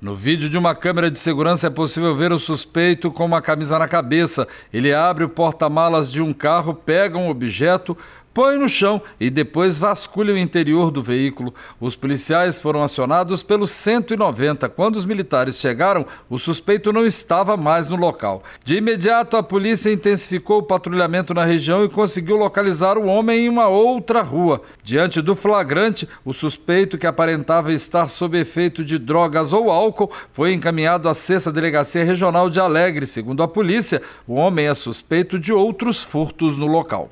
No vídeo de uma câmera de segurança é possível ver o suspeito com uma camisa na cabeça. Ele abre o porta-malas de um carro, pega um objeto, põe no chão e depois vasculha o interior do veículo. Os policiais foram acionados pelo 190. Quando os militares chegaram, o suspeito não estava mais no local. De imediato, a polícia intensificou o patrulhamento na região e conseguiu localizar o homem em uma outra rua. Diante do flagrante, o suspeito, que aparentava estar sob efeito de drogas ou álcool, foi encaminhado à 6 delegacia regional de Alegre. Segundo a polícia, o homem é suspeito de outros furtos no local.